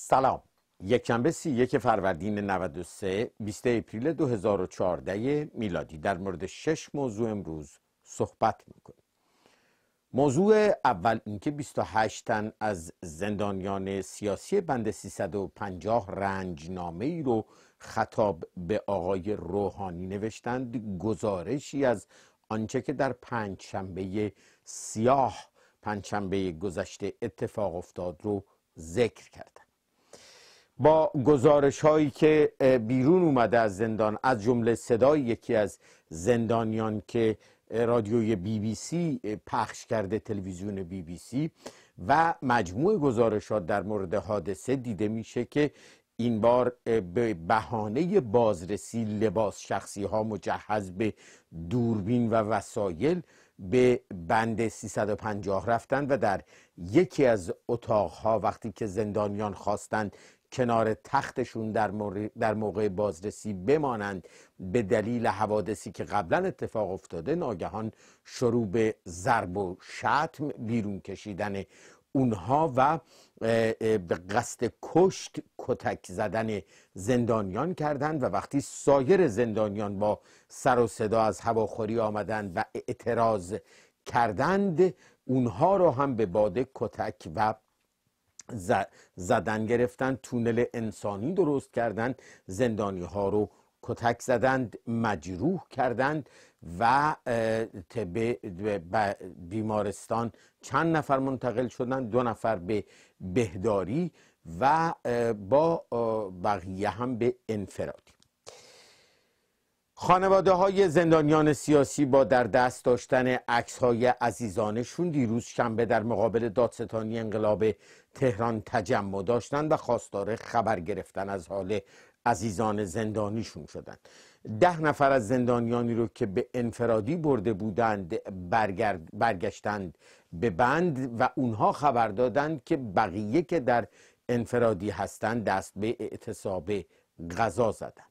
سلام یکشنبه سی یک فروردین 93 20 اپریل 2014 میلادی در مورد شش موضوع امروز صحبت میکنیم موضوع اول اینکه 28 تن از زندانیان سیاسی بند 350 رنجنامه ای رو خطاب به آقای روحانی نوشتند گزارشی از آنچه که در شنبه سیاه پنج شنبه گذشته اتفاق افتاد رو ذکر کردند با گزارش هایی که بیرون اومده از زندان از جمله صدای یکی از زندانیان که رادیوی بی بی سی پخش کرده تلویزیون بی بی سی و مجموع گزارشات در مورد حادثه دیده میشه که این بار به بهانه بازرسی لباس شخصی ها مجهز به دوربین و وسایل به بند 350 رفتن و در یکی از اتاقها وقتی که زندانیان خواستند کنار تختشون در, در موقع بازرسی بمانند به دلیل حوادثی که قبلا اتفاق افتاده ناگهان شروع به ضرب و شتم بیرون کشیدن اونها و به قصد کشت کتک زدن زندانیان کردند و وقتی سایر زندانیان با سر و صدا از هواخوری آمدند و اعتراض کردند اونها را هم به باده کتک و زدن گرفتند تونل انسانی درست کردند زندانی ها رو کتک زدند مجروح کردند و به بیمارستان چند نفر منتقل شدند دو نفر به بهداری و با بقیه هم به انفرادی خانواده های زندانیان سیاسی با در دست داشتن عکس های عزیزانشون دیروز شنبه در مقابل دادستانی انقلاب تهران تجمع داشتند و خواستار خبر گرفتن از حال عزیزان زندانیشون شدند ده نفر از زندانیانی رو که به انفرادی برده بودند برگشتند به بند و اونها خبر دادند که بقیه که در انفرادی هستند دست به اعتصاب غذا زدند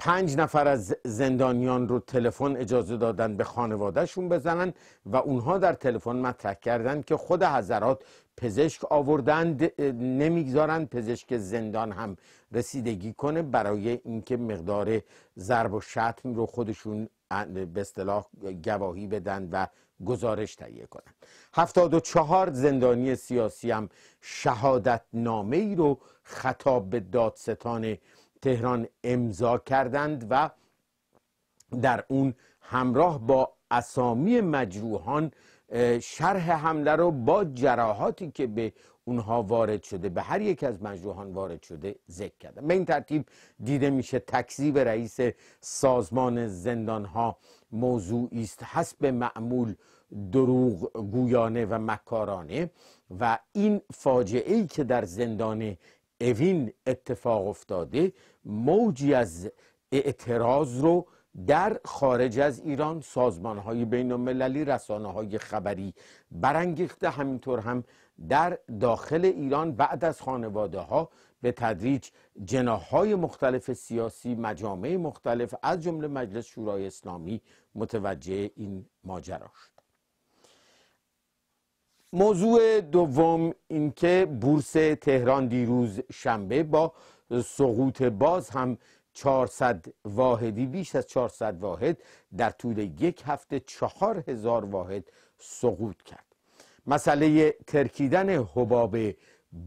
پنج نفر از زندانیان رو تلفن اجازه دادن به خانوادهشون بزنن و اونها در تلفن مطرح کردند که خود حضرات پزشک آوردند نمیگذارند پزشک زندان هم رسیدگی کنه برای اینکه مقدار ضرب و شتم رو خودشون به اصطلاح گواهی بدن و گزارش تهیه کنند چهار زندانی سیاسی هم شهادت نامه ای رو خطاب به دادستان تهران امضا کردند و در اون همراه با اسامی مجروحان شرح حمله رو با جراحاتی که به اونها وارد شده به هر یک از مجروحان وارد شده ذکر کردن به این ترتیب دیده میشه تکذیب رئیس سازمان زندان ها موضوعی است حسب معمول دروغ گویانه و مکارانه و این فاجعه ای که در زندان اوین اتفاق افتاده موجی از اعتراض رو در خارج از ایران سازمان های بین المللی رسانه های خبری برانگیخته همینطور هم در داخل ایران بعد از خانواده ها به تدریج جناهای مختلف سیاسی مجامع مختلف از جمله مجلس شورای اسلامی متوجه این ماجرا شد موضوع دوم اینکه بورس تهران دیروز شنبه با سقوط باز هم 400 واحدی بیش از 400 واحد در طول یک هفته 4000 واحد سقوط کرد مسئله ترکیدن حباب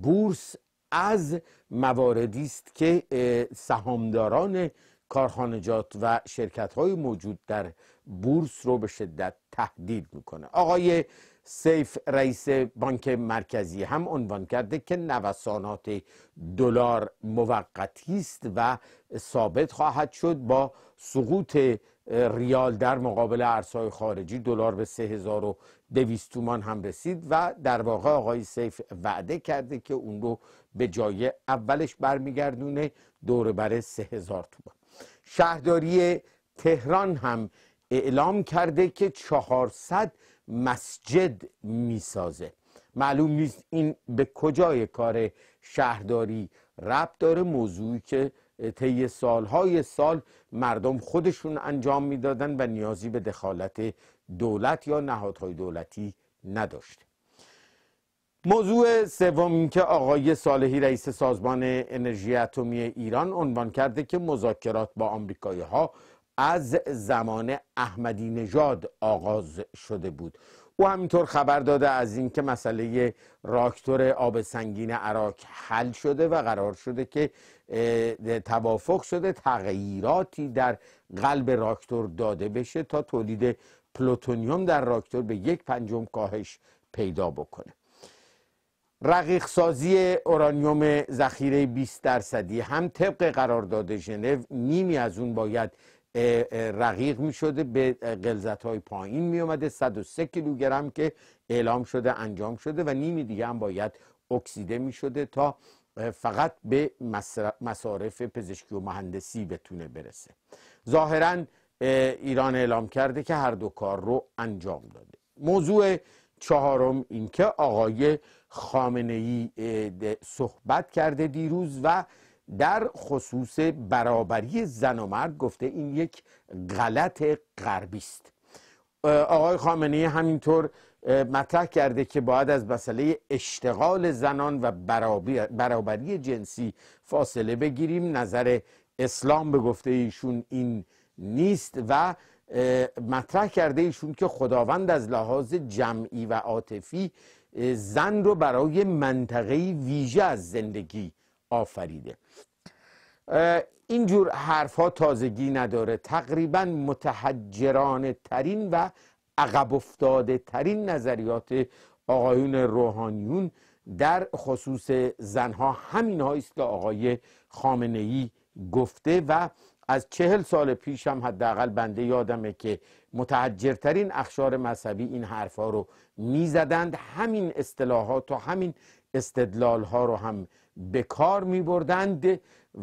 بورس از مواردی است که سهامداران کارخانجات و شرکت های موجود در بورس رو به شدت تهدید میکنه آقای سیف رئیس بانک مرکزی هم عنوان کرده که نوسانات دلار موقتی است و ثابت خواهد شد با سقوط ریال در مقابل ارزهای خارجی دلار به 3200 تومان هم رسید و در واقع آقای سیف وعده کرده که اون رو به جای اولش برمیگردونه دور بر 3000 تومان شهرداری تهران هم اعلام کرده که 400 مسجد میسازه معلوم نیست این به کجای کار شهرداری ربط داره موضوعی که طی سالهای سال مردم خودشون انجام میدادن و نیازی به دخالت دولت یا نهادهای دولتی نداشته موضوع سوم که آقای صالحی رئیس سازمان انرژی اتمی ایران عنوان کرده که مذاکرات با آمریکایی ها از زمان احمدی نژاد آغاز شده بود او همینطور خبر داده از اینکه مسئله راکتور آب سنگین عراق حل شده و قرار شده که توافق شده تغییراتی در قلب راکتور داده بشه تا تولید پلوتونیوم در راکتور به یک پنجم کاهش پیدا بکنه رقیق سازی اورانیوم ذخیره 20 درصدی هم طبق قرارداد ژنو نیمی از اون باید رقیق می شده به قلزت های پایین می اومده 103 کیلوگرم که اعلام شده انجام شده و نیمی دیگه هم باید اکسیده می شده تا فقط به مصارف پزشکی و مهندسی بتونه برسه ظاهرا ایران اعلام کرده که هر دو کار رو انجام داده موضوع چهارم اینکه آقای خامنه ای صحبت کرده دیروز و در خصوص برابری زن و مرد گفته این یک غلط غربی است آقای خامنه همینطور مطرح کرده که باید از مسئله اشتغال زنان و برابری جنسی فاصله بگیریم نظر اسلام به گفته ایشون این نیست و مطرح کرده ایشون که خداوند از لحاظ جمعی و عاطفی زن رو برای منطقه ویژه از زندگی آفریده اینجور حرف ها تازگی نداره تقریبا متحجران ترین و عقب افتاده ترین نظریات آقایون روحانیون در خصوص زنها همین است که آقای خامنه ای گفته و از چهل سال پیش هم حداقل بنده یادمه که متحجرترین اخشار مذهبی این حرفها رو میزدند همین اصطلاحات و همین استدلال ها رو هم به کار می بردند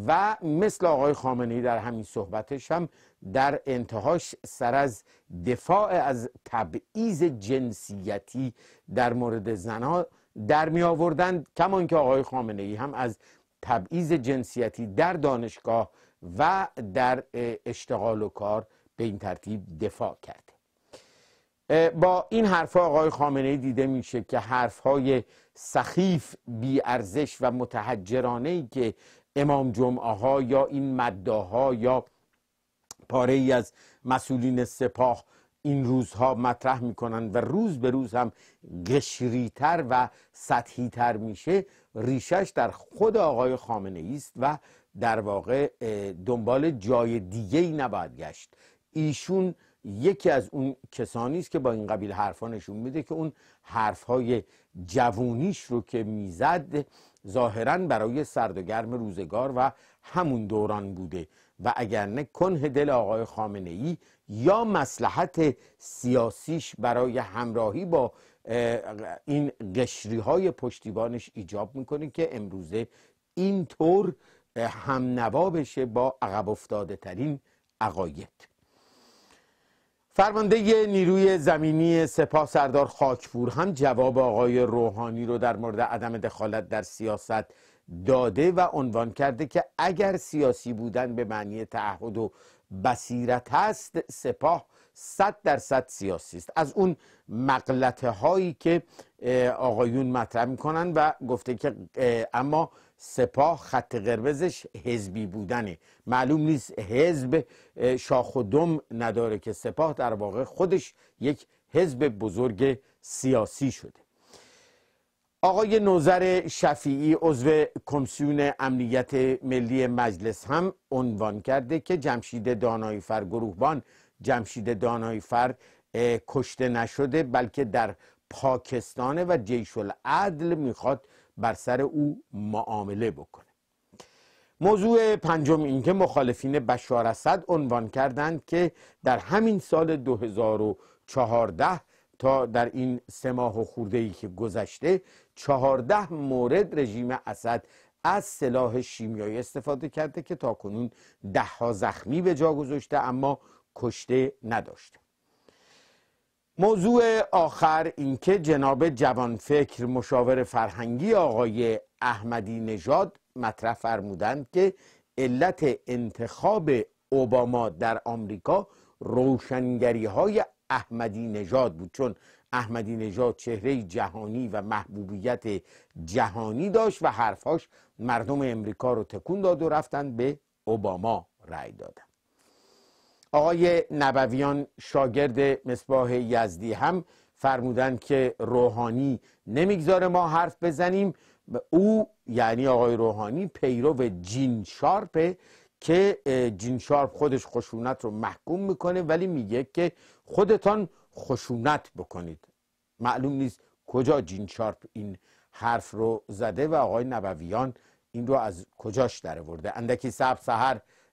و مثل آقای خامنه در همین صحبتش هم در انتهاش سر از دفاع از تبعیض جنسیتی در مورد زنها در می آوردند کمان که آقای خامنه هم از تبعیض جنسیتی در دانشگاه و در اشتغال و کار به این ترتیب دفاع کرده با این حرف آقای خامنه دیده میشه که حرف های سخیف بی ارزش و متحجرانه ای که امام جمعه ها یا این ها یا پاره ای از مسئولین سپاه این روزها مطرح میکنن و روز به روز هم گشریتر و سطحیتر میشه ریشش در خود آقای خامنه است و در واقع دنبال جای دیگه ای نباید گشت ایشون یکی از اون کسانی است که با این قبیل حرفا نشون میده که اون حرفهای جوونیش رو که میزد ظاهرا برای سرد و گرم روزگار و همون دوران بوده و اگر نه کنه دل آقای خامنه ای یا مسلحت سیاسیش برای همراهی با این قشری های پشتیبانش ایجاب میکنه که امروزه اینطور هم نوا بشه با عقب افتاده ترین عقاید فرمانده نیروی زمینی سپاه سردار خاکپور هم جواب آقای روحانی رو در مورد عدم دخالت در سیاست داده و عنوان کرده که اگر سیاسی بودن به معنی تعهد و بصیرت هست سپاه صد درصد سیاسی است از اون مقلته هایی که آقایون مطرح میکنن و گفته که اما سپاه خط قرمزش حزبی بودنه معلوم نیست حزب شاخ و دم نداره که سپاه در واقع خودش یک حزب بزرگ سیاسی شده آقای نوزر شفیعی عضو کمیسیون امنیت ملی مجلس هم عنوان کرده که جمشید دانایی فرگروهبان جمشید دانایی فرد کشته نشده بلکه در پاکستانه و جیش العدل میخواد بر سر او معامله بکنه موضوع پنجم اینکه مخالفین بشار اسد عنوان کردند که در همین سال 2014 تا در این سه ماه و خورده ای که گذشته 14 مورد رژیم اسد از سلاح شیمیایی استفاده کرده که تا کنون ده ها زخمی به جا گذاشته اما کشته نداشت موضوع آخر اینکه جناب جوانفکر مشاور فرهنگی آقای احمدی نژاد مطرح فرمودند که علت انتخاب اوباما در آمریکا روشنگری های احمدی نژاد بود چون احمدی نژاد چهره جهانی و محبوبیت جهانی داشت و حرفاش مردم امریکا رو تکون داد و رفتن به اوباما رأی دادن آقای نبویان شاگرد مصباح یزدی هم فرمودن که روحانی نمیگذاره ما حرف بزنیم او یعنی آقای روحانی پیرو جین شارپه که جین شارپ خودش خشونت رو محکوم میکنه ولی میگه که خودتان خشونت بکنید معلوم نیست کجا جین شارپ این حرف رو زده و آقای نبویان این رو از کجاش درآورده اندکی صبح سهر